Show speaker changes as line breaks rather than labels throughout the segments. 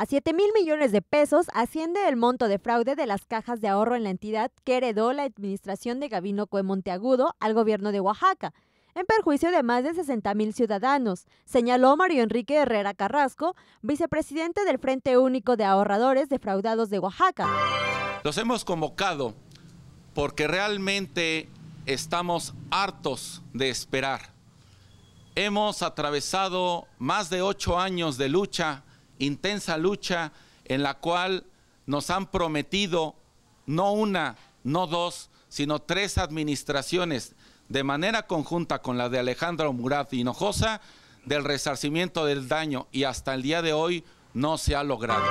A 7 mil millones de pesos asciende el monto de fraude de las cajas de ahorro en la entidad que heredó la administración de Gabino Cue Monteagudo al gobierno de Oaxaca, en perjuicio de más de 60 mil ciudadanos, señaló Mario Enrique Herrera Carrasco, vicepresidente del Frente Único de Ahorradores Defraudados de Oaxaca.
Los hemos convocado porque realmente estamos hartos de esperar. Hemos atravesado más de ocho años de lucha intensa lucha en la cual nos han prometido no una, no dos, sino tres administraciones de manera conjunta con la de Alejandro Murat Hinojosa del resarcimiento del daño y hasta el día de hoy no se ha logrado.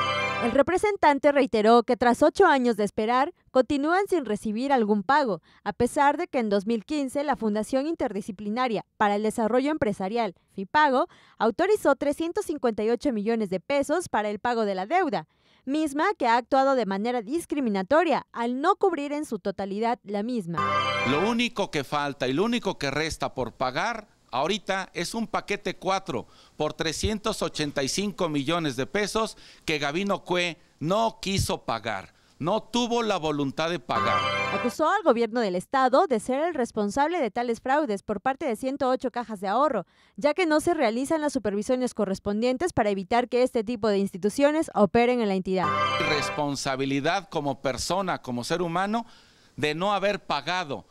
El representante reiteró que tras ocho años de esperar, continúan sin recibir algún pago, a pesar de que en 2015 la Fundación Interdisciplinaria para el Desarrollo Empresarial, FIPAGO, autorizó 358 millones de pesos para el pago de la deuda, misma que ha actuado de manera discriminatoria al no cubrir en su totalidad la misma.
Lo único que falta y lo único que resta por pagar ahorita es un paquete 4 por 385 millones de pesos que Gavino Cue no quiso pagar no tuvo la voluntad de pagar.
Acusó al gobierno del estado de ser el responsable de tales fraudes por parte de 108 cajas de ahorro, ya que no se realizan las supervisiones correspondientes para evitar que este tipo de instituciones operen en la entidad.
Responsabilidad como persona, como ser humano, de no haber pagado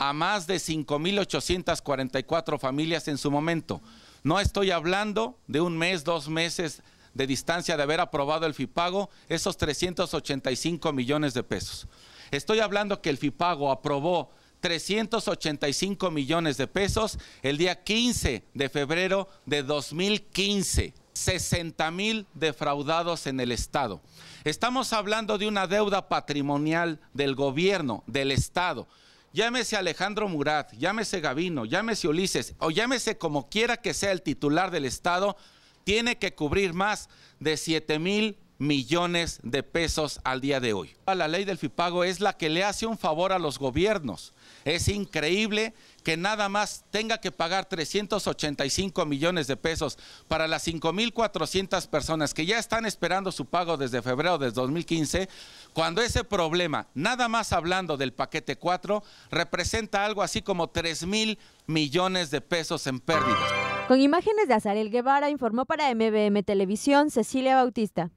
a más de 5.844 familias en su momento. No estoy hablando de un mes, dos meses de distancia de haber aprobado el FIPAGO, esos 385 millones de pesos. Estoy hablando que el FIPAGO aprobó 385 millones de pesos el día 15 de febrero de 2015. 60 mil defraudados en el Estado. Estamos hablando de una deuda patrimonial del gobierno, del Estado llámese Alejandro Murat, llámese Gavino, llámese Ulises o llámese como quiera que sea el titular del Estado, tiene que cubrir más de 7 mil millones de pesos al día de hoy. La ley del FIPAGO es la que le hace un favor a los gobiernos. Es increíble que nada más tenga que pagar 385 millones de pesos para las 5.400 personas que ya están esperando su pago desde febrero de 2015, cuando ese problema, nada más hablando del paquete 4, representa algo así como 3000 mil millones de pesos en pérdidas.
Con imágenes de Azarel Guevara, informó para MBM Televisión Cecilia Bautista.